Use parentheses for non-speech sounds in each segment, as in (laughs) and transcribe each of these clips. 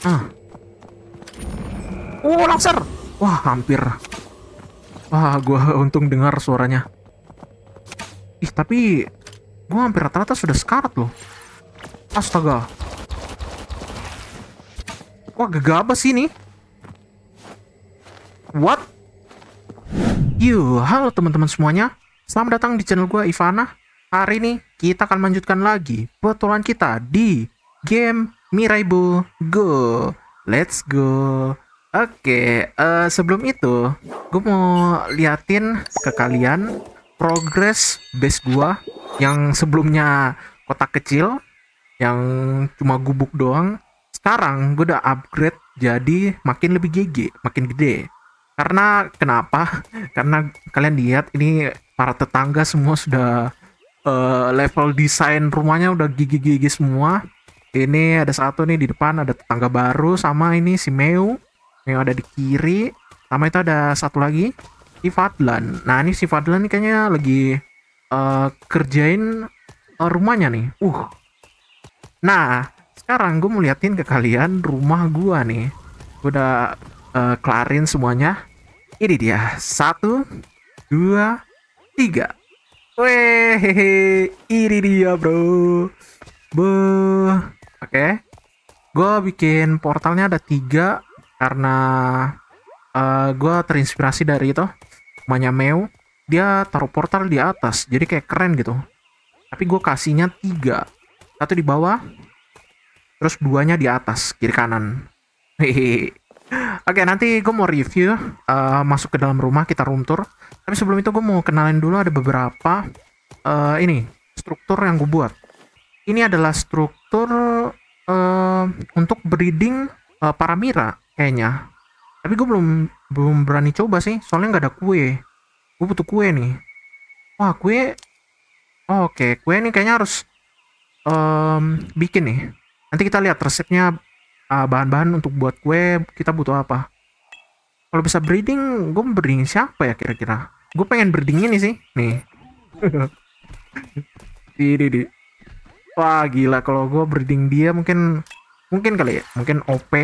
Hmm. Oh, laser. Wah, hampir. Wah, gue untung dengar suaranya. Ih, tapi gue hampir rata-rata sudah sekarat loh. Astaga. Wah, gegabah sih ini. What? You, halo teman-teman semuanya. Selamat datang di channel gue Ivana. Hari ini kita akan melanjutkan lagi petualangan kita di game Mirai bu, Go. Let's go. Oke, okay, uh, eh, sebelum itu gue mau liatin ke kalian progres base gua yang sebelumnya kotak kecil yang cuma gubuk doang. Sekarang gue udah upgrade jadi makin lebih gigi, makin gede. Karena kenapa? (laughs) Karena kalian lihat ini para tetangga semua sudah uh, level desain rumahnya udah gigi-gigi semua ini ada satu nih di depan ada tetangga baru sama ini si Meu. Meu ada di kiri. Sama itu ada satu lagi si Fadlan. Nah ini si Fadlan nih kayaknya lagi uh, kerjain uh, rumahnya nih. Uh. Nah sekarang gue mau liatin ke kalian rumah gue nih. Gue udah uh, kelarin semuanya. Ini dia satu, dua, tiga. Wehehe, ini dia bro. Bu. Oke. Okay. Gue bikin portalnya ada tiga karena uh, eh, gue terinspirasi dari itu namanya Meo. Dia taruh portal di atas, jadi kayak keren gitu. Tapi gue kasihnya tiga, satu di bawah, terus duanya di atas kiri kanan. Hehehe. Oke, okay, nanti gue mau review uh, masuk ke dalam rumah kita room tour. Tapi sebelum itu gue mau kenalin dulu ada beberapa uh, ini struktur yang gue buat ini adalah struktur uh, untuk breeding uh, eh, mira kayaknya tapi gue belum belum berani coba sih soalnya nggak ada kue gue butuh kue nih wah kue oh, oke okay. kue nih kayaknya harus um, bikin nih nanti kita lihat resepnya eh, bahan-bahan uh, untuk buat kue kita butuh apa kalau bisa breeding gue breeding siapa ya kira-kira gue pengen breeding ini sih nih (laughs) di di Wah gila kalau gue breeding dia mungkin mungkin kali ya, mungkin OP. Uh,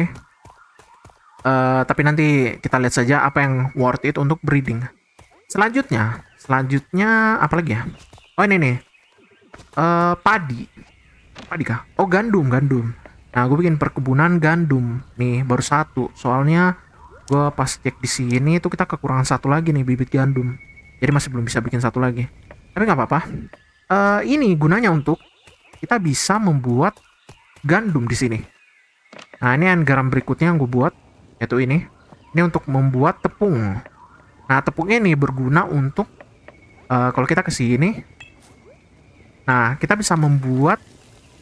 eh, tapi nanti kita lihat saja apa yang worth it untuk breeding. Selanjutnya, selanjutnya apa lagi ya? Oh ini nih. Uh, padi. Padi kah? Oh gandum, gandum. Nah, gue bikin perkebunan gandum nih baru satu. Soalnya gue pas cek di sini itu kita kekurangan satu lagi nih bibit gandum. Jadi masih belum bisa bikin satu lagi. Tapi nggak apa-apa. Uh, ini gunanya untuk kita bisa membuat gandum di sini. Nah, ini yang garam berikutnya yang gue buat, yaitu ini. Ini untuk membuat tepung. Nah, tepung ini berguna untuk, uh, kalau kita ke sini, nah, kita bisa membuat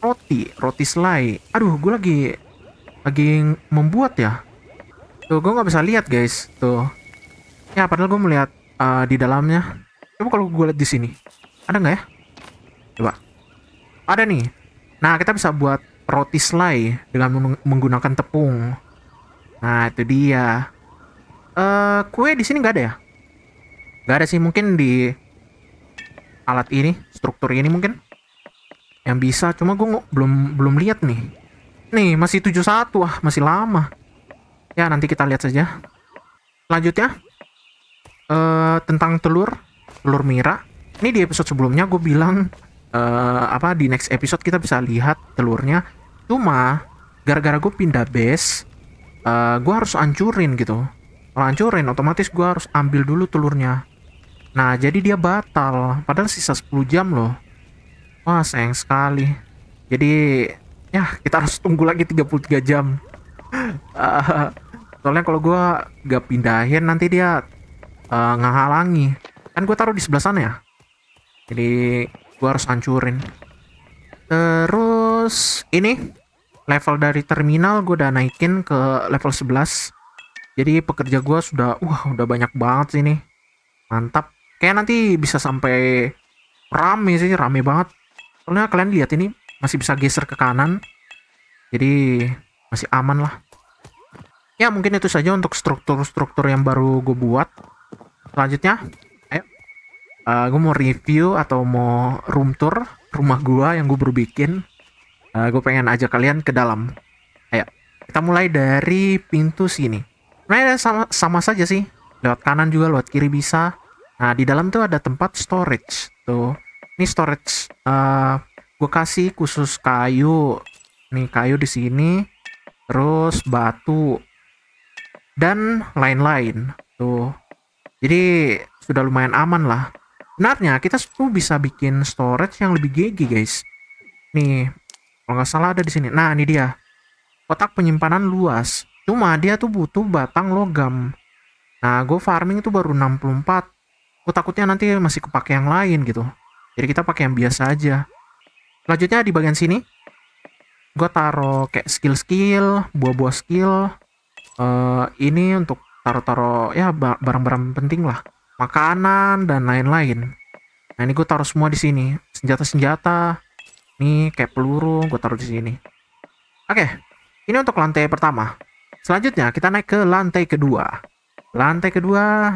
roti, roti selai. Aduh, gue lagi, lagi membuat ya. Tuh, gue nggak bisa lihat, guys. Tuh. Ya, padahal gue melihat uh, di dalamnya. Coba kalau gue lihat di sini. Ada nggak ya? ada nih. Nah, kita bisa buat roti selai dengan menggunakan tepung. Nah, itu dia. uh, kue di sini nggak ada ya? Nggak ada sih, mungkin di alat ini, struktur ini mungkin yang bisa. Cuma gue belum belum lihat nih. Nih, masih 71, wah, masih lama. Ya, nanti kita lihat saja. Selanjutnya eh uh, tentang telur, telur mira. Ini di episode sebelumnya gue bilang uh, apa di next episode kita bisa lihat telurnya cuma gara-gara gue pindah base uh, eh, gue harus hancurin gitu kalau hancurin otomatis gue harus ambil dulu telurnya nah jadi dia batal padahal sisa 10 jam loh wah sayang sekali jadi ya kita harus tunggu lagi 33 jam uh, (laughs) soalnya kalau gue gak pindahin nanti dia uh, ngehalangi kan gue taruh di sebelah sana ya jadi gue harus hancurin terus ini level dari terminal gue udah naikin ke level 11 jadi pekerja gue sudah wah udah banyak banget sih mantap kayak nanti bisa sampai rame sih rame banget soalnya kalian lihat ini masih bisa geser ke kanan jadi masih aman lah ya mungkin itu saja untuk struktur-struktur yang baru gue buat selanjutnya uh, eh, gue mau review atau mau room tour rumah gue yang gue baru bikin. Uh, eh, gue pengen ajak kalian ke dalam. Ayo, kita mulai dari pintu sini. Nah, sama, sama saja sih. Lewat kanan juga, lewat kiri bisa. Nah, di dalam tuh ada tempat storage. Tuh, ini storage. Uh, eh, gue kasih khusus kayu. Nih, kayu di sini. Terus batu. Dan lain-lain. Tuh. Jadi, sudah lumayan aman lah Benarnya kita tuh bisa bikin storage yang lebih GG guys. Nih, kalau nggak salah ada di sini. Nah, ini dia. Kotak penyimpanan luas. Cuma dia tuh butuh batang logam. Nah, gue farming itu baru 64. Gue takutnya nanti masih kepake yang lain gitu. Jadi kita pakai yang biasa aja. Selanjutnya di bagian sini, gue taro kayak skill-skill, buah-buah skill. Uh, ini untuk taro-taro ya barang-barang penting lah makanan dan lain-lain. Nah ini gue taruh semua di sini, senjata-senjata, nih kayak peluru gue taruh di sini. Oke, ini untuk lantai pertama. Selanjutnya kita naik ke lantai kedua. Lantai kedua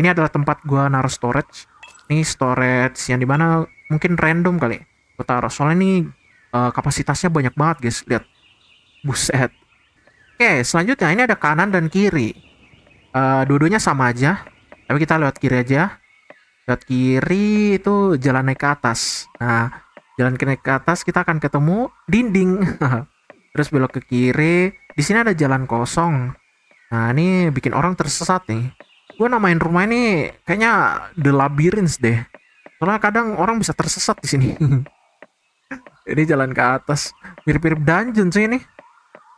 ini adalah tempat gue naruh storage. Ini storage yang dimana mungkin random kali. Gue taruh soalnya ini uh, kapasitasnya banyak banget guys. Lihat, buset. Oke, selanjutnya ini ada kanan dan kiri. Uh, eh, dua sama aja tapi kita lewat kiri aja lewat kiri itu jalan naik ke atas nah jalan naik ke atas kita akan ketemu dinding (laughs) terus belok ke kiri di sini ada jalan kosong nah ini bikin orang tersesat nih gua namain rumah ini kayaknya the labyrinth deh soalnya kadang orang bisa tersesat di sini (laughs) ini jalan ke atas mirip-mirip dungeon sih ini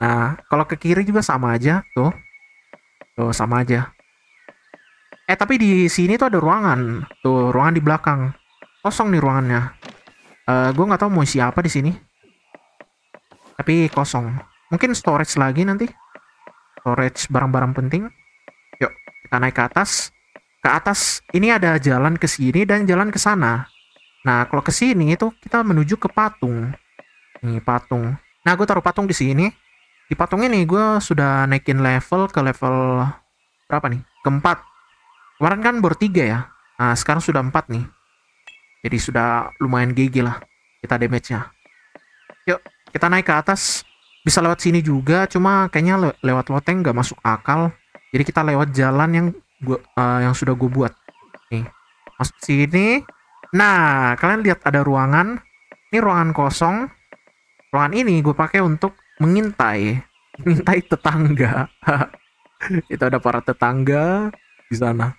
nah kalau ke kiri juga sama aja tuh tuh sama aja Eh tapi di sini tuh ada ruangan. Tuh ruangan di belakang. Kosong nih ruangannya. Uh, eh, gue nggak tahu mau isi apa di sini. Tapi kosong. Mungkin storage lagi nanti. Storage barang-barang penting. Yuk kita naik ke atas. Ke atas ini ada jalan ke sini dan jalan ke sana. Nah kalau ke sini itu kita menuju ke patung. Nih patung. Nah gue taruh patung di sini. Di patung ini gue sudah naikin level ke level berapa nih? Keempat Kemarin kan baru tiga ya. Nah, sekarang sudah empat nih. Jadi sudah lumayan GG lah kita damage-nya. Yuk, kita naik ke atas. Bisa lewat sini juga, cuma kayaknya le lewat loteng nggak masuk akal. Jadi kita lewat jalan yang gua uh, yang sudah gue buat. Nih, masuk sini. Nah, kalian lihat ada ruangan. Ini ruangan kosong. Ruangan ini gue pakai untuk mengintai, mengintai tetangga. (laughs) Itu ada para tetangga di sana.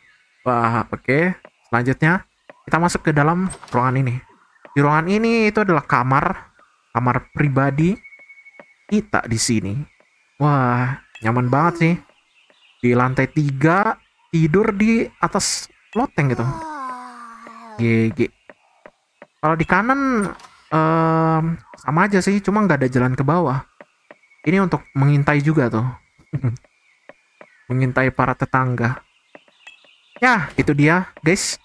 Wah, oke. Okay. Selanjutnya kita masuk ke dalam ruangan ini. Di ruangan ini itu adalah kamar, kamar pribadi kita di sini. Wah, nyaman banget sih. Di lantai tiga tidur di atas loteng gitu. GG. Kalau di kanan um, sama aja sih, cuma nggak ada jalan ke bawah. Ini untuk mengintai juga tuh. (laughs) mengintai para tetangga ya itu dia guys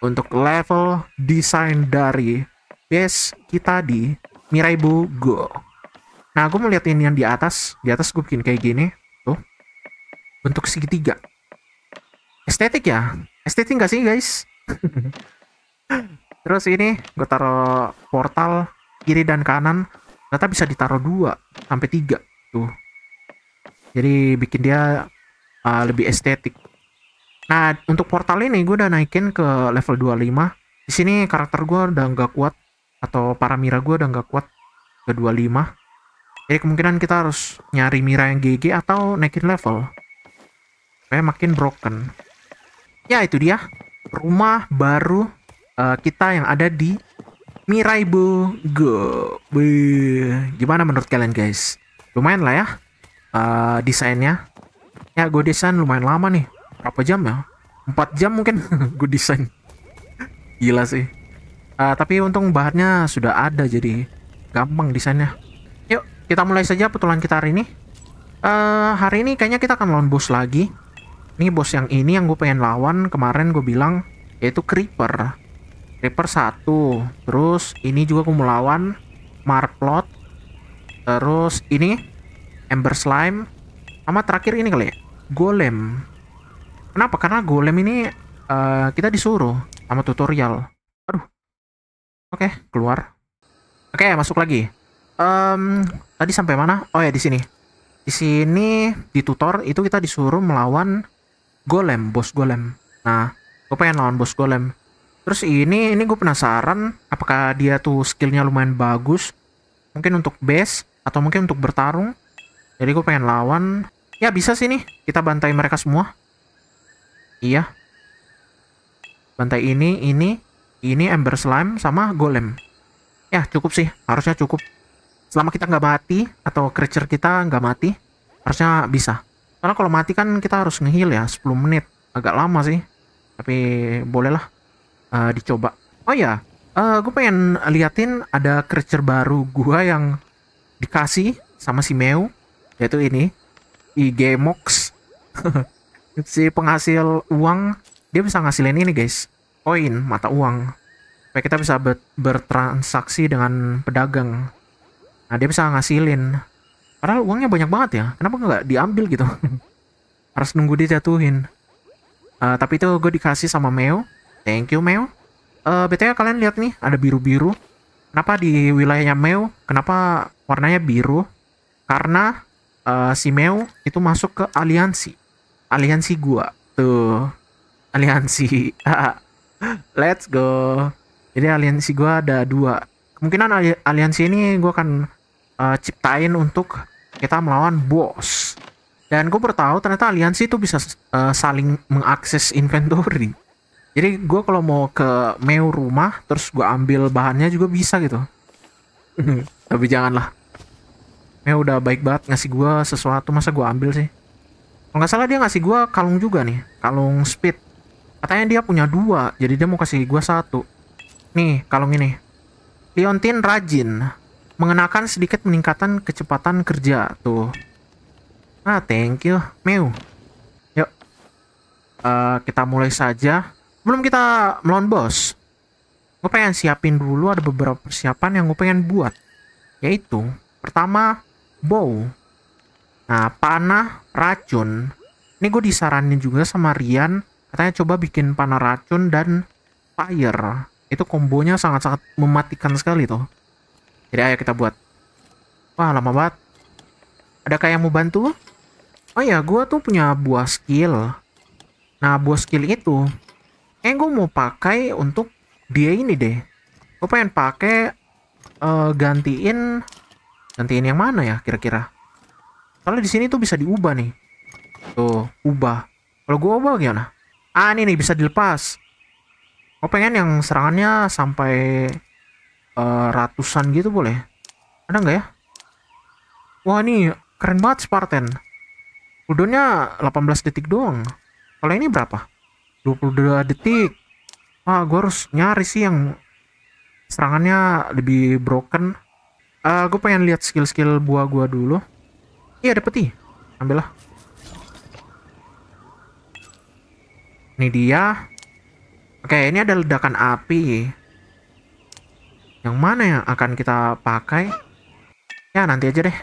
untuk level desain dari base kita di Miraibu Go nah aku melihat ini yang di atas di atas gue bikin kayak gini tuh bentuk segitiga estetik ya estetik gak sih guys (laughs) terus ini gue taruh portal kiri dan kanan ternyata bisa ditaruh dua sampai tiga tuh jadi bikin dia uh, lebih estetik Nah, untuk portal ini gue udah naikin ke level 25. Di sini karakter gue udah nggak kuat atau para mira gue udah nggak kuat ke 25. Jadi kemungkinan kita harus nyari mira yang GG atau naikin level. Supaya makin broken. Ya itu dia rumah baru uh, kita yang ada di Mirai Go. Gimana menurut kalian guys? Lumayan lah ya uh, desainnya. Ya gue desain lumayan lama nih berapa jam ya? 4 jam mungkin gue (laughs) desain. Gila sih. Uh, tapi untung bahannya sudah ada jadi gampang desainnya. Yuk, kita mulai saja petualangan kita hari ini. Uh, hari ini kayaknya kita akan lawan bos lagi. Ini bos yang ini yang gue pengen lawan kemarin gue bilang yaitu Creeper. Creeper satu. Terus ini juga gue mau lawan Marplot. Terus ini Ember Slime. Sama terakhir ini kali ya. Golem Kenapa? Karena golem ini uh, kita disuruh sama tutorial. Aduh. Oke, okay, keluar. Oke, okay, masuk lagi. Um, tadi sampai mana? Oh ya di sini. Di sini di tutor itu kita disuruh melawan golem, bos golem. Nah, gue pengen lawan bos golem. Terus ini ini gue penasaran apakah dia tuh skillnya lumayan bagus. Mungkin untuk base atau mungkin untuk bertarung. Jadi gue pengen lawan. Ya bisa sih nih, kita bantai mereka semua. Iya. Bantai ini, ini, ini Ember Slime sama Golem. Ya, cukup sih. Harusnya cukup. Selama kita nggak mati, atau creature kita nggak mati, harusnya bisa. Karena kalau mati kan kita harus ngeheal ya, 10 menit. Agak lama sih. Tapi bolehlah uh, eh, dicoba. Oh ya, uh, eh, gue pengen liatin ada creature baru gua yang dikasih sama si Meu. Yaitu ini. Igemox. (laughs) si penghasil uang dia bisa ngasilin ini guys koin mata uang supaya kita bisa ber bertransaksi dengan pedagang nah dia bisa ngasilin padahal uangnya banyak banget ya kenapa nggak diambil gitu (laughs) harus nunggu dia jatuhin uh, eh, tapi itu gue dikasih sama Meo thank you Meo uh, eh, btw kalian lihat nih ada biru-biru kenapa di wilayahnya Meo kenapa warnanya biru karena uh, si Meo itu masuk ke aliansi aliansi gua tuh aliansi (laughs) let's go jadi aliansi gua ada dua kemungkinan aliansi ini gua akan uh, ciptain untuk kita melawan bos dan gue bertahu ternyata aliansi itu bisa uh, saling mengakses inventory jadi gua kalau mau ke meu rumah terus gua ambil bahannya juga bisa gitu (laughs) tapi janganlah meu udah baik banget ngasih gua sesuatu masa gua ambil sih kalau nggak salah dia ngasih gue kalung juga nih kalung speed katanya dia punya dua jadi dia mau kasih gue satu nih kalung ini liontin rajin mengenakan sedikit peningkatan kecepatan kerja tuh ah thank you mew yuk uh, kita mulai saja belum kita melawan bos gue pengen siapin dulu ada beberapa persiapan yang gue pengen buat yaitu pertama bow Nah, panah racun. Ini gue disaranin juga sama Rian. Katanya coba bikin panah racun dan fire. Itu kombonya sangat-sangat mematikan sekali tuh. Jadi ayo kita buat. Wah, lama banget. Ada kayak yang mau bantu? Oh ya, gue tuh punya buah skill. Nah, buah skill itu. Eh, gue mau pakai untuk dia ini deh. Gue pengen pakai uh, gantiin gantiin yang mana ya kira-kira? Soalnya di sini tuh bisa diubah nih. Tuh, ubah. Kalau gua ubah gimana? Ah, ini nih bisa dilepas. Gua pengen yang serangannya sampai uh, ratusan gitu boleh. Ada nggak ya? Wah, ini keren banget Spartan. Cooldownnya 18 detik doang. Kalau ini berapa? 22 detik. Wah, gua harus nyari sih yang serangannya lebih broken. Uh, eh, gue pengen lihat skill-skill buah gua dulu. Iya ada peti. Ambillah. Ini dia. Oke, ini ada ledakan api. Yang mana yang akan kita pakai? Ya, nanti aja deh.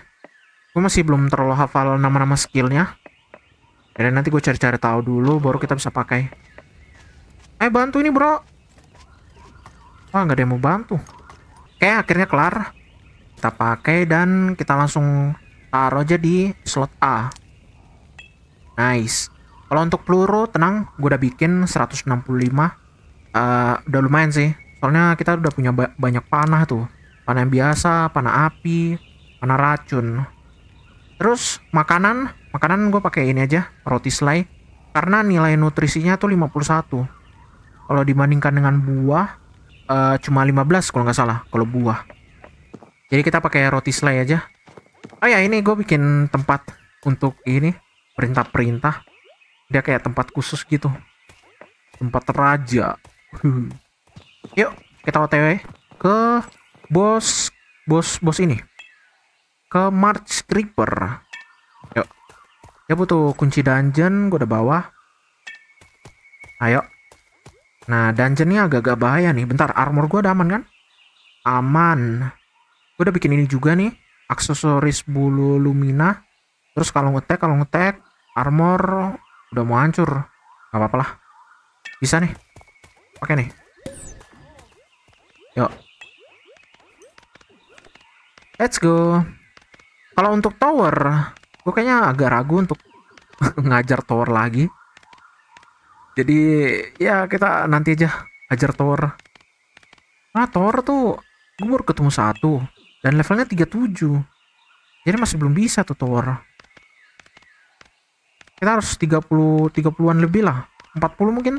Gue masih belum terlalu hafal nama-nama skillnya. Jadi ya, nanti gue cari-cari tahu dulu, baru kita bisa pakai. Eh, bantu ini bro. Wah, nggak ada yang mau bantu. Oke, akhirnya kelar. Kita pakai dan kita langsung taruh aja di slot A. Nice. Kalau untuk peluru, tenang, gue udah bikin 165. Uh, eh, udah lumayan sih. Soalnya kita udah punya ba banyak panah tuh. Panah yang biasa, panah api, panah racun. Terus makanan, makanan gue pakai ini aja, roti selai. Karena nilai nutrisinya tuh 51. Kalau dibandingkan dengan buah, uh, cuma 15 kalau nggak salah, kalau buah. Jadi kita pakai roti selai aja oh ya ini gue bikin tempat untuk ini perintah-perintah dia kayak tempat khusus gitu tempat raja (laughs) yuk kita otw ke bos bos bos ini ke March Creeper yuk dia butuh kunci dungeon gue udah bawa ayo nah dungeonnya agak-agak bahaya nih bentar armor gue udah aman kan aman gue udah bikin ini juga nih aksesoris bulu lumina terus kalau ngetek kalau ngetek armor udah mau hancur nggak apa-apa lah bisa nih pakai nih yuk let's go kalau untuk tower gue kayaknya agak ragu untuk (laughs) ngajar tower lagi jadi ya kita nanti aja ajar tower nah tower tuh gue baru ketemu satu dan levelnya 37. Jadi masih belum bisa tuh tower. Kita harus 30 30-an lebih lah. 40 mungkin.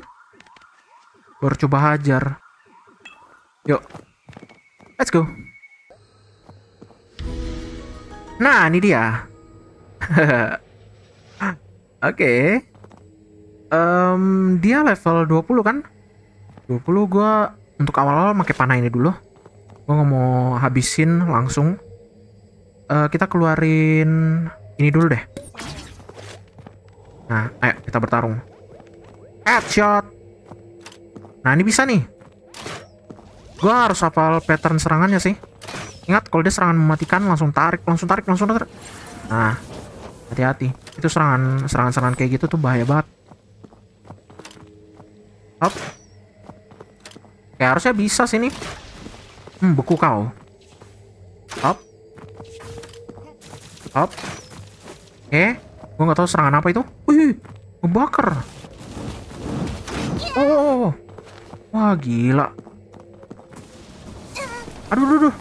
Baru coba hajar. Yuk. Let's go. Nah, ini dia. (laughs) Oke. okay. Um, dia level 20 kan? 20 gua untuk awal-awal pakai panah ini dulu gue nggak mau habisin langsung uh, kita keluarin ini dulu deh nah ayo kita bertarung headshot nah ini bisa nih gue harus hafal pattern serangannya sih ingat kalau dia serangan mematikan langsung tarik langsung tarik langsung tarik nah hati-hati itu serangan serangan serangan kayak gitu tuh bahaya banget Hop. Kayak harusnya bisa sih nih Hmm, beku kau. Up. Up. Oke. Eh, okay. Gue nggak tahu serangan apa itu. Wih, ngebakar. Oh, oh, oh. Wah, gila. Aduh, aduh, aduh.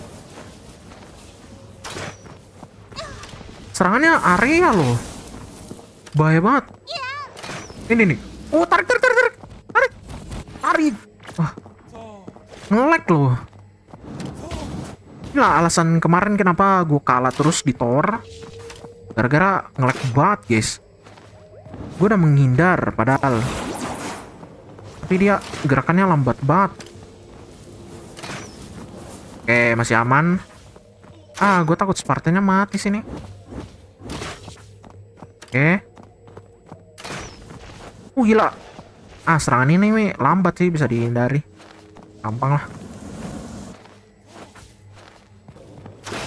Serangannya area loh. Bahaya banget. Ini nih. Oh, tarik, tarik, tarik, tarik. Tarik. Tarik. Wah. Ngelag loh inilah alasan kemarin kenapa gue kalah terus di Thor. Gara-gara ngelag banget guys. Gue udah menghindar padahal. Tapi dia gerakannya lambat banget. Oke, masih aman. Ah, gue takut Spartannya mati sini. Oke. Uh, gila. Ah, serangan ini nih, lambat sih, bisa dihindari. Gampang lah.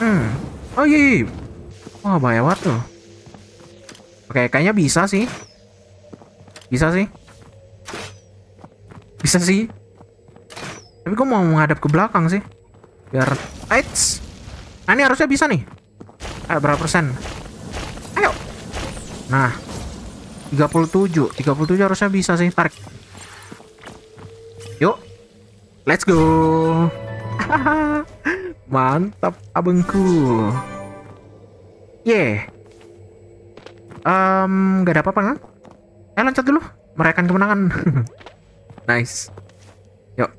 Hmm. Oh iya. iya. Wah banyak banget tuh. Oke kayaknya bisa sih. Bisa sih. Bisa sih. Tapi gue mau menghadap ke belakang sih. Biar... Aits, Nah ini harusnya bisa nih. Eh berapa persen? Ayo. Nah. 37. 37 harusnya bisa sih. Tarik. Yuk. Let's go. (laughs) Mantap, abangku. Yeah. Um, gak ada apa-apa nggak, Eh, loncat dulu. Merayakan kemenangan. (laughs) nice. Yuk,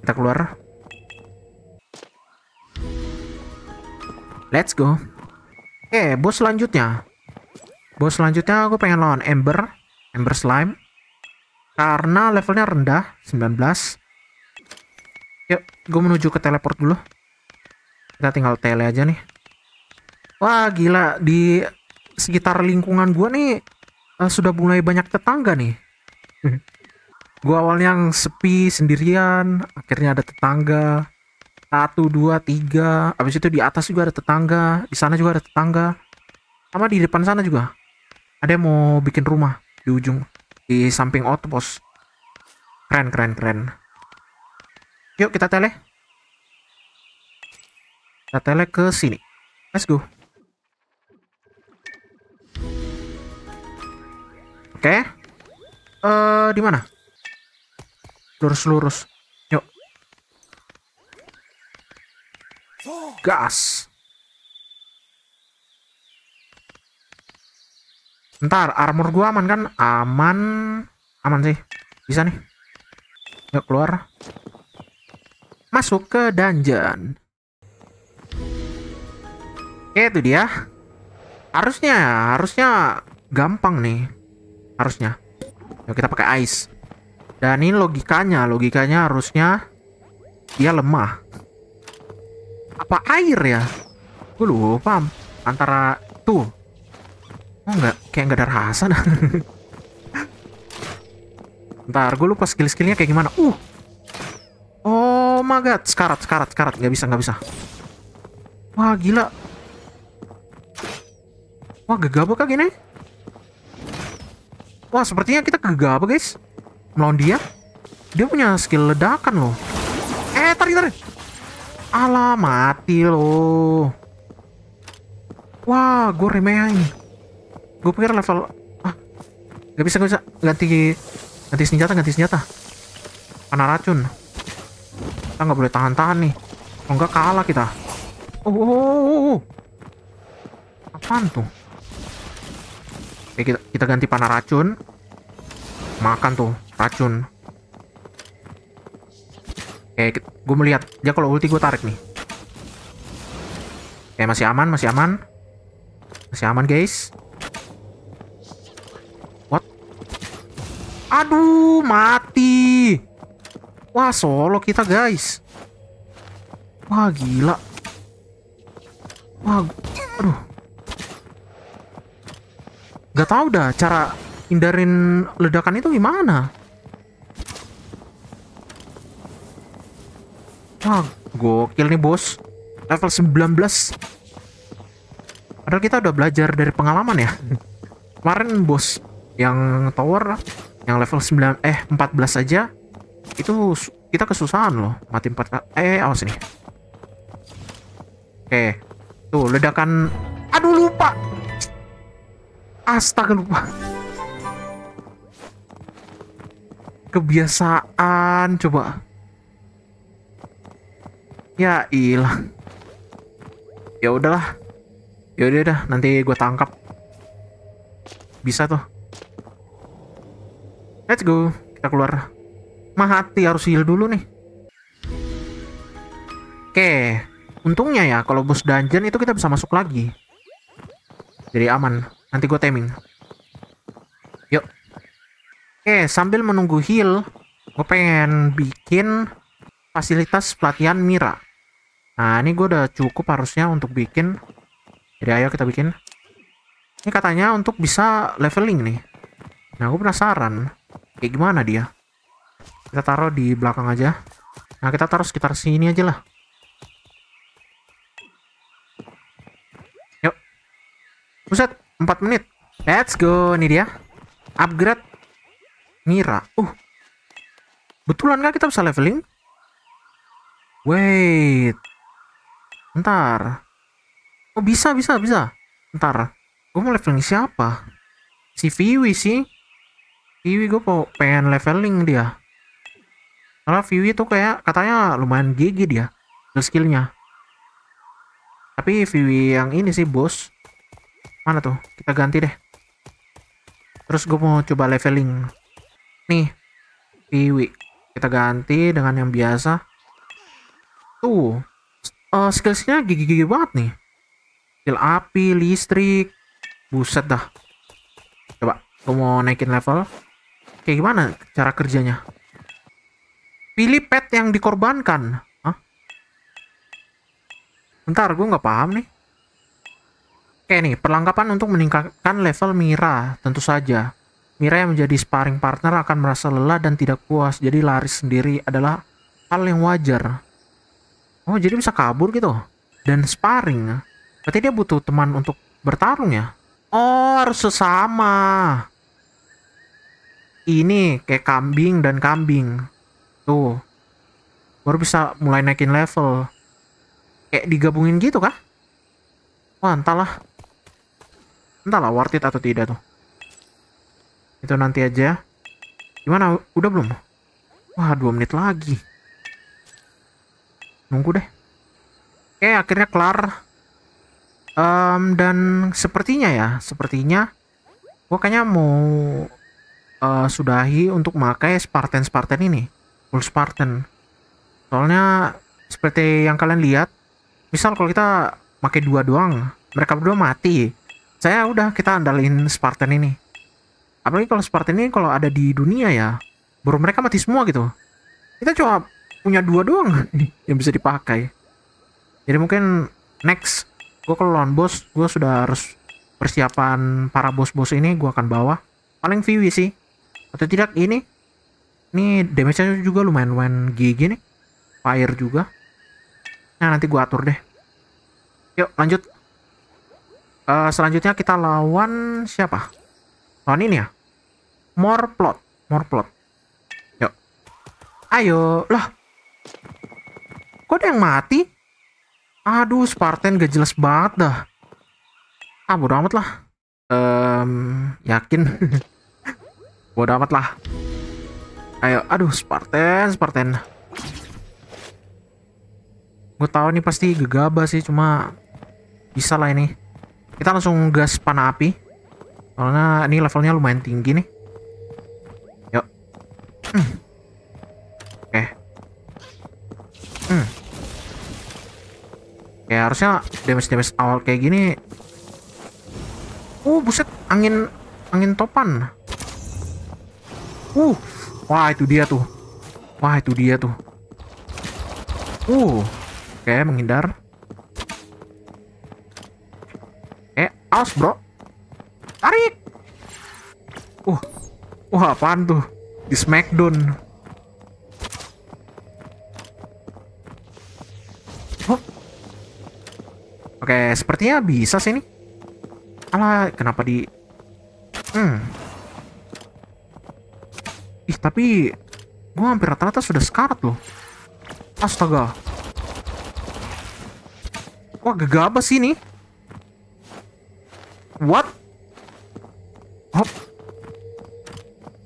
kita keluar. Let's go. Oke, eh, okay, bos selanjutnya. Bos selanjutnya aku pengen lawan Ember. Ember Slime. Karena levelnya rendah, 19. Yuk, gue menuju ke teleport dulu kita tinggal tele aja nih wah gila di sekitar lingkungan gua nih uh, sudah mulai banyak tetangga nih (laughs) gua awalnya yang sepi sendirian akhirnya ada tetangga satu dua tiga abis itu di atas juga ada tetangga di sana juga ada tetangga sama di depan sana juga ada yang mau bikin rumah di ujung di samping outpost keren keren keren yuk kita tele kita tele ke sini. Let's go. Oke. Okay. Uh, eh, di mana? Lurus lurus. Yuk. Gas. Ntar armor gua aman kan? Aman. Aman sih. Bisa nih. Yuk keluar. Masuk ke dungeon. Oke, itu dia. Harusnya, harusnya gampang nih. Harusnya. Yuk kita pakai ice. Dan ini logikanya, logikanya harusnya dia lemah. Apa air ya? Gue lupa antara tuh. Oh enggak, kayak enggak ada rasa dah. (laughs) Ntar gue lupa skill-skillnya kayak gimana. Uh. Oh my god, sekarat, sekarat, sekarat. Nggak bisa, nggak bisa. Wah, gila. Wah, gegabah kah gini? Wah, sepertinya kita gegabah, guys. Melawan dia. Dia punya skill ledakan loh. Eh, tarik, tarik. Alah, mati loh. Wah, gue remehin. Gue pikir level... Ah, gak bisa, gak bisa. Ganti... Ganti senjata, ganti senjata. Karena racun. Kita gak boleh tahan-tahan nih. Kalau kalah kita. Oh, oh, oh, oh. oh. Apaan tuh? Oke, eh, kita, kita ganti panah racun. Makan tuh, racun. Oke, eh, gue melihat. Dia kalau ulti gue tarik nih. Oke, eh, masih aman, masih aman. Masih aman, guys. What? Aduh, mati. Wah, solo kita, guys. Wah, gila. Wah, aduh nggak tau dah cara hindarin ledakan itu gimana wah gokil nih bos level 19 padahal kita udah belajar dari pengalaman ya (laughs) kemarin bos yang tower yang level 9 eh 14 aja itu kita kesusahan loh mati 4 eh awas nih oke tuh ledakan aduh lupa Astaga lupa. Kebiasaan coba. Ya ilah. Ya udahlah. Ya udah dah, nanti gue tangkap. Bisa tuh. Let's go. Kita keluar. Mahati harus heal dulu nih. Oke. Untungnya ya kalau bos dungeon itu kita bisa masuk lagi. Jadi aman. Nanti gue timing. Yuk. Oke, sambil menunggu heal, gue pengen bikin fasilitas pelatihan Mira. Nah, ini gue udah cukup harusnya untuk bikin. Jadi ayo kita bikin. Ini katanya untuk bisa leveling nih. Nah, gue penasaran. Kayak gimana dia? Kita taruh di belakang aja. Nah, kita taruh sekitar sini aja lah. Yuk. Buset, 4 menit. Let's go. Ini dia. Upgrade Mira. Uh. Betulan kah kita bisa leveling? Wait. Ntar. Oh, bisa, bisa, bisa. Ntar. Gue mau leveling siapa? Si Viwi sih. Viwi gue mau pengen leveling dia. Karena Viwi tuh kayak katanya lumayan gigi dia. skillnya. Tapi Viwi yang ini sih bos. Mana tuh? Kita ganti deh. Terus gue mau coba leveling. Nih, Kiwi. Kita ganti dengan yang biasa. Tuh, uh, eh, skillsnya gigi-gigi banget nih. Skill api, listrik. Buset dah. Coba, gue mau naikin level. Kayak gimana cara kerjanya? Pilih pet yang dikorbankan. Bentar, gue nggak paham nih. Oke nih, perlengkapan untuk meningkatkan level Mira, tentu saja. Mira yang menjadi sparring partner akan merasa lelah dan tidak puas, jadi lari sendiri adalah hal yang wajar. Oh, jadi bisa kabur gitu. Dan sparring. Berarti dia butuh teman untuk bertarung ya? Oh, harus sesama. Ini kayak kambing dan kambing. Tuh. Baru bisa mulai naikin level. Kayak digabungin gitu kah? Wah, entahlah entahlah worth it atau tidak tuh itu nanti aja gimana udah belum wah dua menit lagi nunggu deh oke akhirnya kelar um, dan sepertinya ya sepertinya gue kayaknya mau uh, sudahi untuk memakai Spartan Spartan ini full Spartan soalnya seperti yang kalian lihat misal kalau kita pakai dua doang mereka berdua mati saya udah kita andalin Spartan ini apalagi kalau Spartan ini kalau ada di dunia ya baru mereka mati semua gitu kita cuma punya dua doang (laughs) yang bisa dipakai jadi mungkin next gue kalau lawan bos gue sudah harus persiapan para bos-bos ini gue akan bawa paling VW sih atau tidak ini ini damage-nya juga lumayan-lumayan gigi nih fire juga nah nanti gue atur deh yuk lanjut Eh, selanjutnya kita lawan siapa? Lawan ini ya. More plot, more plot. Yuk. Ayo, loh. Kok ada yang mati? Aduh, Spartan gak jelas banget dah. Ah, bodo amat lah. Um, yakin. (laughs) bodo amat lah. Ayo, aduh, Spartan, Spartan. Gue tau nih pasti gegabah sih, cuma bisa lah ini. Kita langsung gas panah api. Karena ini levelnya lumayan tinggi nih. Yuk. Hmm. Oke. Okay. Hmm. Oke, harusnya damage-damage awal kayak gini. Uh, buset, angin angin topan. Uh. Wah, itu dia tuh. Wah, itu dia tuh. Uh. Oke, okay, menghindar. Aus bro Tarik Uh Wah uh, apaan tuh Di smackdown oh. Oke sepertinya bisa sih ini Alah kenapa di Hmm Ih tapi Gue hampir rata-rata sudah sekarat loh Astaga Wah gegabah sih ini What? Hop.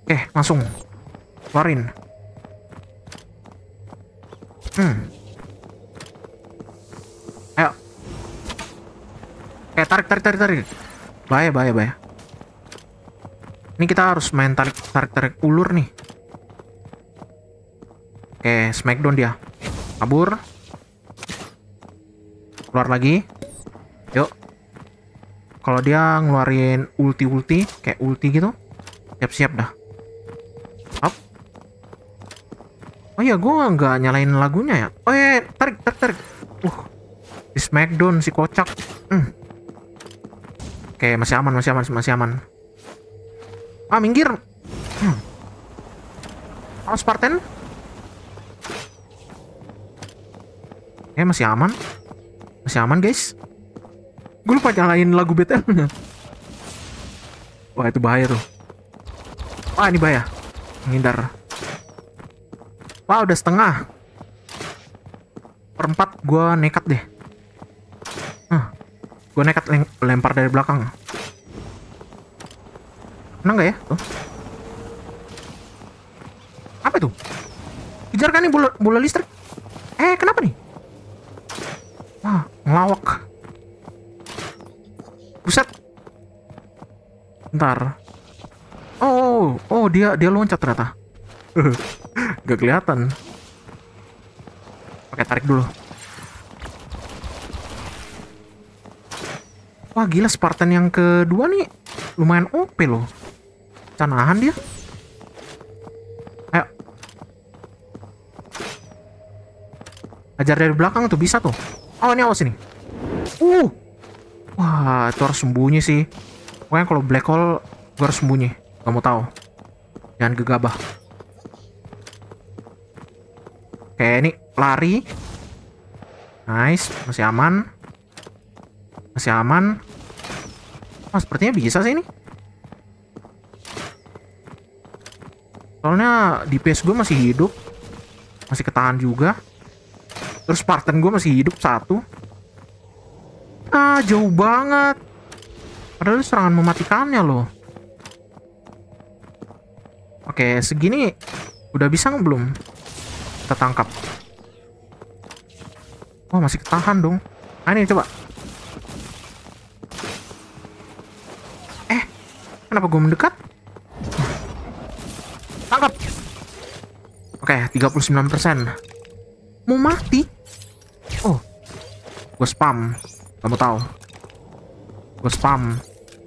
Oke, eh, langsung. Keluarin. Hmm. Ayo. Eh, tarik, tarik, tarik, tarik. Bahaya, bahaya, bahaya. Ini kita harus main tarik, tarik, tarik ulur nih. Oke, smackdown dia. Kabur. Keluar lagi kalau dia ngeluarin ulti-ulti kayak ulti gitu siap-siap dah up oh iya gue nggak nyalain lagunya ya oh iya, iya tarik tarik tarik uh di smackdown si kocak hmm. oke masih aman masih aman masih aman ah minggir hmm. oh Spartan Oke, eh, masih aman masih aman guys Gue lupa nyalain lagu BTM -nya. Wah itu bahaya tuh Wah ini bahaya Menghindar Wah udah setengah Perempat gue nekat deh huh. Gue nekat lempar dari belakang Kena nggak ya? Tuh. Apa itu? Kejar kan nih bola, bola listrik? Eh kenapa nih? Wah ngelawak Ntar. Oh, oh dia dia loncat ternyata. (laughs) Gak kelihatan. Pakai tarik dulu. Wah gila Spartan yang kedua nih lumayan OP loh. canahan dia. Ayo. Ajar dari belakang tuh bisa tuh. Oh ini awas ini. Uh. Wah itu harus sembunyi sih. Pokoknya kalau black hole gue harus sembunyi. Gak tahu. Jangan gegabah. Oke, ini lari. Nice, masih aman. Masih aman. Oh, sepertinya bisa sih ini. Soalnya di PS gue masih hidup. Masih ketahan juga. Terus Spartan gue masih hidup satu. Ah, jauh banget. Padahal serangan mematikannya loh. Oke, segini udah bisa nggak belum? Kita tangkap. Wah, masih ketahan dong. Nah, ini coba. Eh, kenapa gue mendekat? Tangkap. Oke, 39%. Mau mati? Oh. Gue spam. Kamu tahu gue spam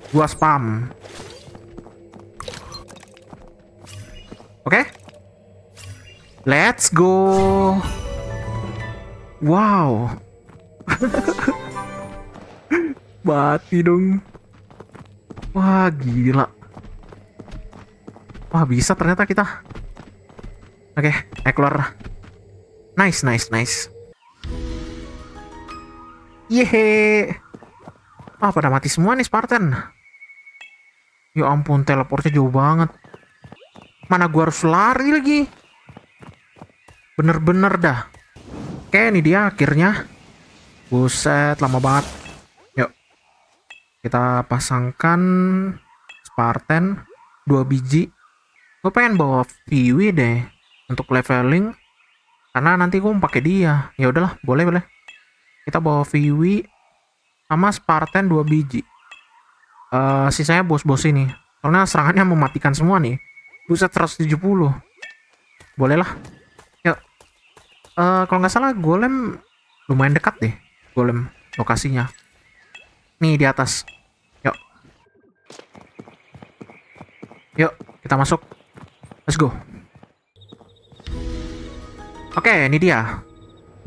gue spam oke okay? let's go wow (laughs) mati dong wah gila wah bisa ternyata kita oke okay, eh, keluar. nice nice nice yehe Ah, pada mati semua nih Spartan. Ya ampun, teleportnya jauh banget. Mana gua harus lari lagi? Bener-bener dah. Oke, ini dia akhirnya. Buset, lama banget. Yuk. Kita pasangkan Spartan dua biji. Gue pengen bawa Viwi deh untuk leveling karena nanti gue mau pakai dia. Ya udahlah, boleh boleh. Kita bawa Viwi sama Spartan 2 biji. Uh, eh, sisanya bos-bos ini. Karena serangannya mematikan semua nih. Buset 170. Bolehlah. Yuk. Uh, kalau nggak salah golem lumayan dekat deh. Golem lokasinya. Nih di atas. Yuk. Yuk, kita masuk. Let's go. Oke, okay, ini dia.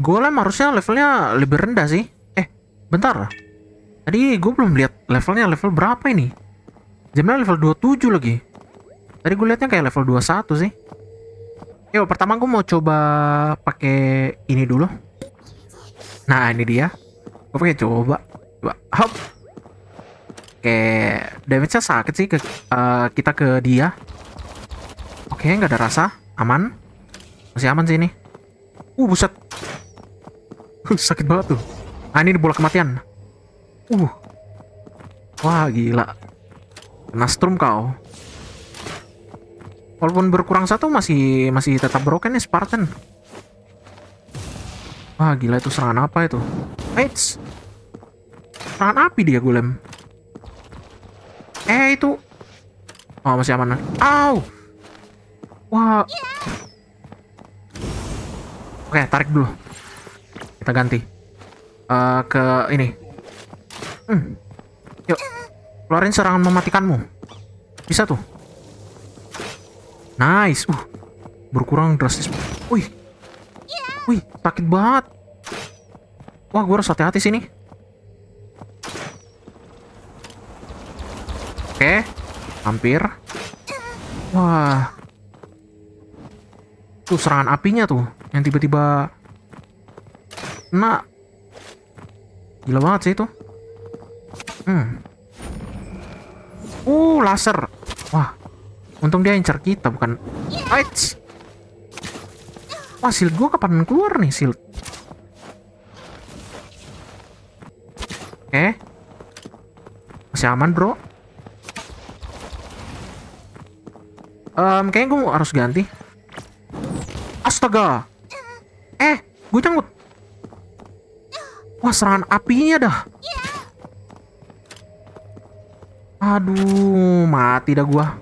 Golem harusnya levelnya lebih rendah sih. Eh, bentar. Tadi gue belum lihat levelnya level berapa ini. Jamnya level 27 lagi. Tadi gue liatnya kayak level 21 sih. Yo, pertama gue mau coba pakai ini dulu. Nah, ini dia. Gue pakai coba. Coba. Hop. Oke, damage-nya sakit sih ke uh, kita ke dia. Oke, nggak ada rasa. Aman. Masih aman sih ini. Uh, buset. Uh, (laughs) sakit banget tuh. Nah, ini bola kematian. Uh. Wah, gila. Nastrum kau. Oh. Walaupun berkurang satu masih masih tetap broken nih ya, Spartan. Wah, gila itu serangan apa itu? Eits. Serangan api dia golem. Eh, itu. Oh, masih aman. Au. Wah. Oke, tarik dulu. Kita ganti. Uh, ke ini Hmm. Yuk, keluarin serangan mematikanmu. Bisa tuh. Nice. Uh, berkurang drastis. Wih. Wih, sakit banget. Wah, gue harus hati-hati sini. Oke, hampir. Wah. Tuh serangan apinya tuh, yang tiba-tiba... Nah. Gila banget sih itu. Hmm. Uh, laser. Wah. Untung dia incer kita bukan. Aits. Wah, shield gua kapan keluar nih shield? Oke. Eh? Okay. Masih aman, Bro. Um, kayaknya gue harus ganti. Astaga. Eh, gue canggut, Wah, serangan apinya dah. Aduh, mati dah gua.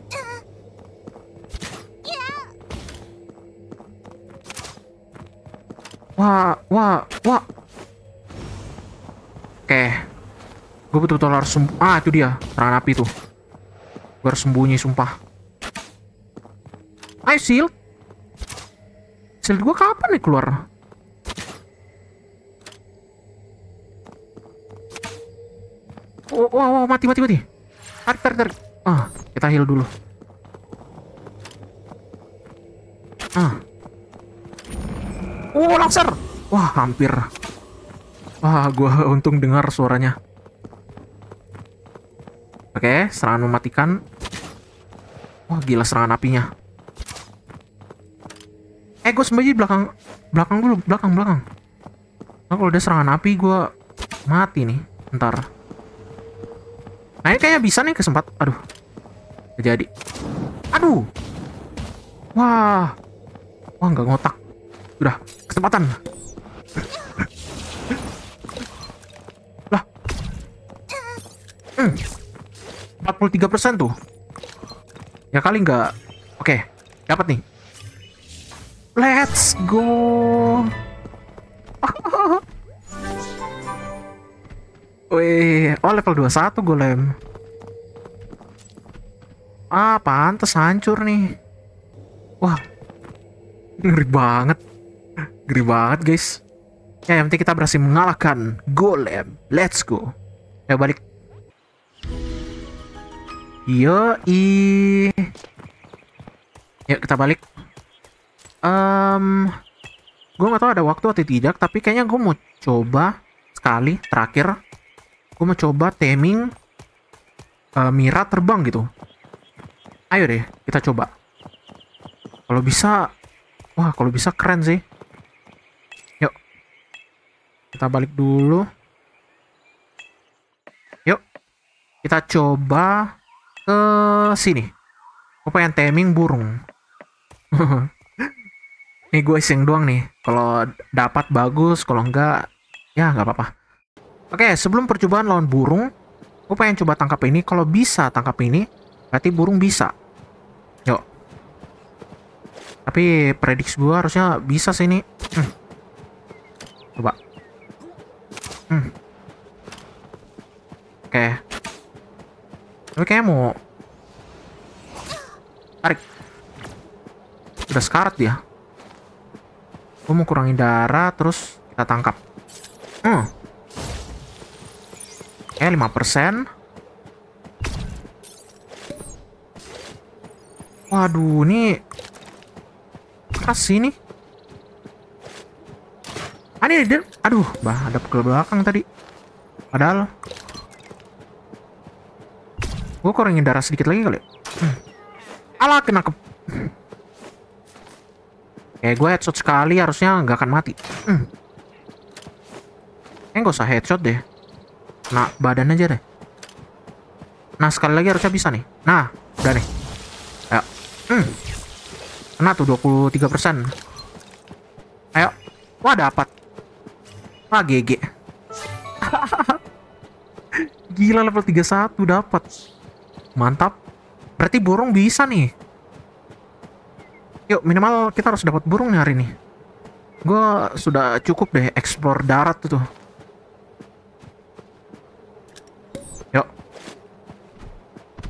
Wah, wah, wah. Oke. Okay. Gue betul-betul harus sembuh. Ah, itu dia. Serangan api tuh. Gua harus sembunyi, sumpah. Ayo, shield. Shield gua kapan nih keluar? Wah, oh, wah, oh, wah, oh, mati, mati, mati. Tarik, tarik, tarik. Ah, kita heal dulu. Ah. Oh, laser. Wah, hampir. Wah, gua untung dengar suaranya. Oke, serangan mematikan. Wah, gila serangan apinya. Eh, gue sembunyi belakang belakang dulu, belakang belakang. Nah, kalau udah serangan api gua mati nih. Ntar. Nah, ini kayaknya bisa nih kesempat. Aduh. jadi. Aduh. Wah. Wah, nggak ngotak. Udah, kesempatan. lah. Hmm. 43% tuh. Ya kali nggak. Oke, dapat nih. Let's go. Wih, oh level 21 golem. Ah, pantes hancur nih. Wah. Ngeri banget. Ngeri banget, guys. Ya, yang penting kita berhasil mengalahkan golem. Let's go. Ya balik. Yo, i. Yuk kita balik. Um, gue nggak tahu ada waktu atau tidak, tapi kayaknya gue mau coba sekali terakhir gue mau coba taming uh, eh, Mira terbang gitu ayo deh kita coba kalau bisa wah kalau bisa keren sih yuk kita balik dulu yuk kita coba ke sini gue pengen taming burung (laughs) nih gue iseng doang nih kalau dapat bagus kalau enggak ya nggak apa-apa Oke, sebelum percobaan lawan burung, gue pengen coba tangkap ini. Kalau bisa tangkap ini, berarti burung bisa. Yuk. Tapi prediksi gue harusnya bisa sih ini. Hmm. Coba. Hmm. Oke. Tapi kayaknya mau... Tarik. Udah sekarat dia. Gue mau kurangi darah, terus kita tangkap. Hmm eh 5% waduh ini kasih nih ada ah, aduh bah ada ke belakang tadi padahal gue kurangin darah sedikit lagi kali ya? hmm. alah kena ke Eh, gue headshot sekali harusnya nggak akan mati. Hmm. Eh, gak usah headshot deh. Nah, badan aja deh. Nah, sekali lagi harusnya bisa nih. Nah, udah nih. Ayo. Hmm. Kena tuh 23%. Ayo. Wah, dapat. Wah, GG. (laughs) Gila level 31 dapat. Mantap. Berarti burung bisa nih. Yuk, minimal kita harus dapat burung nih hari ini. Gue sudah cukup deh explore darat tuh. tuh.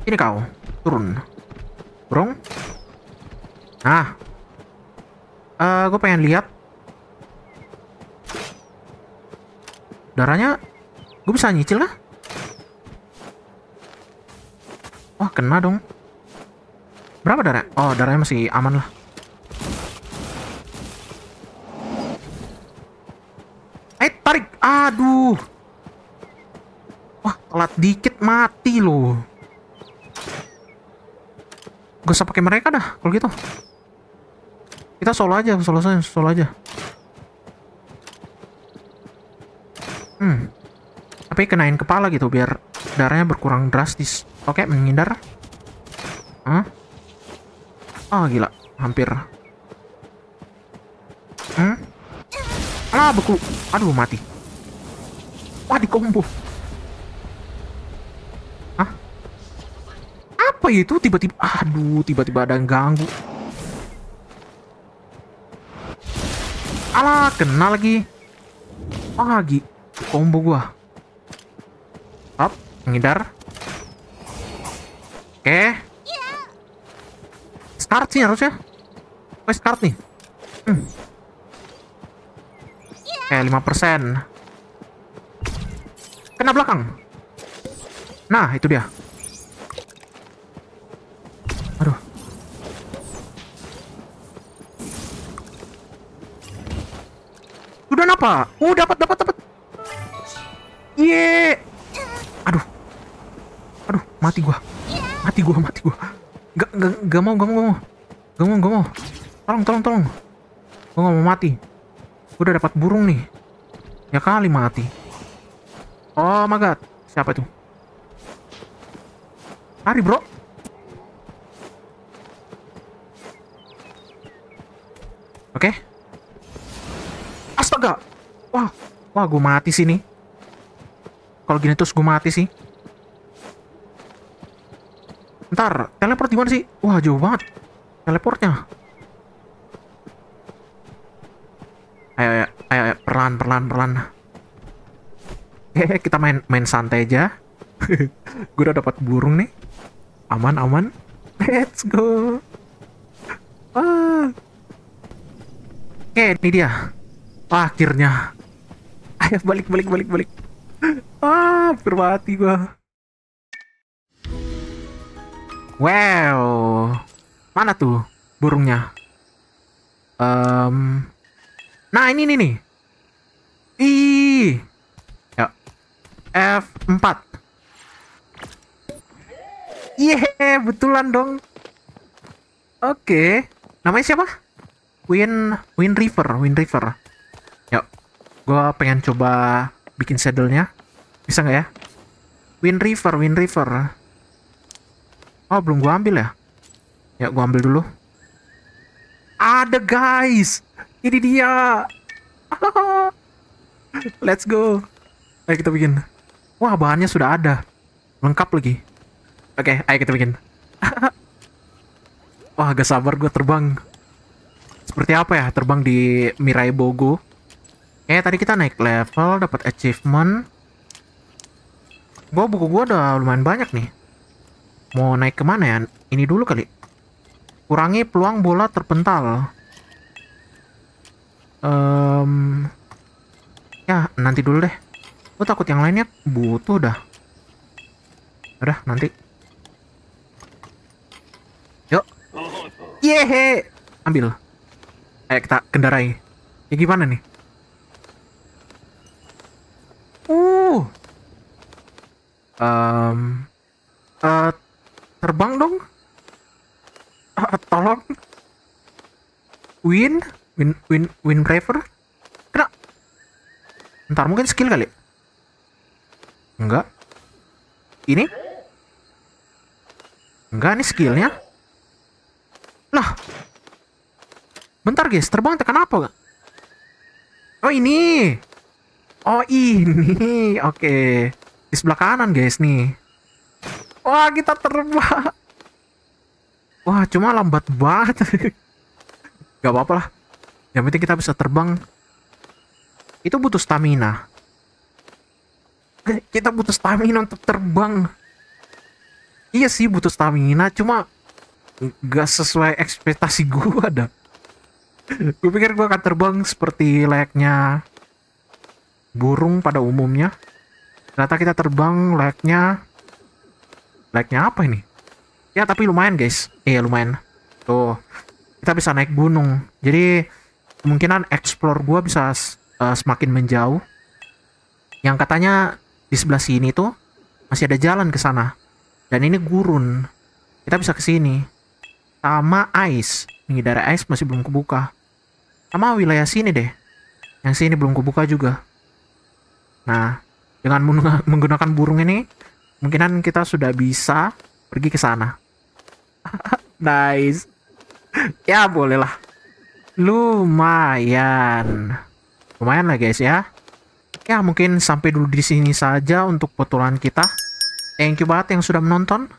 Ini kau. Turun. Burung. Nah. Uh, eh, gue pengen lihat. Darahnya. Gue bisa nyicil kah? Wah, oh, kena dong. Berapa darah? Oh, darahnya masih aman lah. Eh, tarik. Aduh. Wah, telat dikit, mat. usah pakai mereka dah kalau gitu kita solo aja selesai solo aja hmm tapi kenain kepala gitu biar darahnya berkurang drastis oke menghindar ah ah oh, gila hampir hmm? ah beku aduh mati wah di apa ya itu tiba-tiba aduh tiba-tiba ada yang ganggu alah kenal lagi lagi combo gua up ngidar, oke okay. start sih harusnya oh start nih hmm. oke okay, 5% kena belakang nah itu dia apa? Uh, oh, dapat, dapat, dapat. Ye. Aduh. Aduh, mati gua. Mati gua, mati gua. Gak, gak, gak mau, gak mau, gak mau. Gak mau, gak mau. Tolong, tolong, tolong. Gua gak mau mati. Gua udah dapat burung nih. Ya kali mati. Oh my god. Siapa itu? Lari, bro. Wah, wah gue mati sini. Kalau gini terus gue mati sih. Ntar, teleport gimana sih? Wah, jauh banget. Teleportnya. Ayo, ayo, ayo, perlahan, perlahan, perlahan. Eh, eh, kita main main santai aja. (laughs) gue udah dapat burung nih. Aman, aman. Let's go. Ah. Oke, ini dia. Akhirnya ayo (laughs) balik balik balik balik ah hampir gua wow mana tuh burungnya um, nah ini nih nih i ya F4 iya yeah, betulan dong oke okay. namanya siapa Win Win River Win River gue pengen coba bikin saddlenya bisa nggak ya Wind River Wind River oh belum gue ambil ya ya gue ambil dulu ada guys ini dia (laughs) let's go ayo kita bikin wah bahannya sudah ada lengkap lagi oke okay, ayo kita bikin (laughs) wah agak sabar gue terbang seperti apa ya terbang di Mirai Bogo Oke, tadi kita naik level, dapat achievement. Gua buku gua udah lumayan banyak nih. Mau naik kemana ya? Ini dulu kali. Kurangi peluang bola terpental. Um, ya, nanti dulu deh. Gue takut yang lainnya butuh dah. Ya udah, nanti. Yuk. Yehe. Ambil. Ayo kita kendarai. Ya gimana nih? um, uh, terbang dong uh, tolong win win win win Driver, kena ntar mungkin skill kali enggak ini enggak nih skillnya lah bentar guys terbang tekan apa gak? oh ini oh ini (laughs) oke okay. Di sebelah kanan guys nih. Wah kita terbang. Wah cuma lambat banget. (laughs) Gak apa-apa lah. Yang penting kita bisa terbang. Itu butuh stamina. Eh, kita butuh stamina untuk terbang. Iya sih butuh stamina. Cuma gak sesuai ekspektasi gue ada. gue pikir gue akan terbang seperti layaknya burung pada umumnya. Ternyata kita terbang lagnya. Lagnya apa ini? Ya tapi lumayan guys. Iya lumayan. Tuh. Kita bisa naik gunung. Jadi kemungkinan explore gua bisa uh, semakin menjauh. Yang katanya di sebelah sini tuh masih ada jalan ke sana. Dan ini gurun. Kita bisa ke sini. Sama ice. Ini daerah ice masih belum kebuka. Sama wilayah sini deh. Yang sini belum kebuka juga. Nah, dengan menggunakan burung ini, mungkinan kita sudah bisa pergi ke sana. (laughs) nice. ya, bolehlah. Lumayan. Lumayan lah guys ya. Ya, mungkin sampai dulu di sini saja untuk petualangan kita. Thank you banget yang sudah menonton.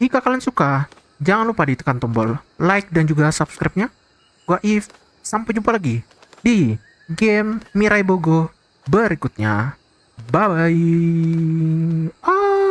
Jika kalian suka, jangan lupa ditekan tombol like dan juga subscribe-nya. Gua If, sampai jumpa lagi di game Mirai Bogo berikutnya. Bye bye. Ah.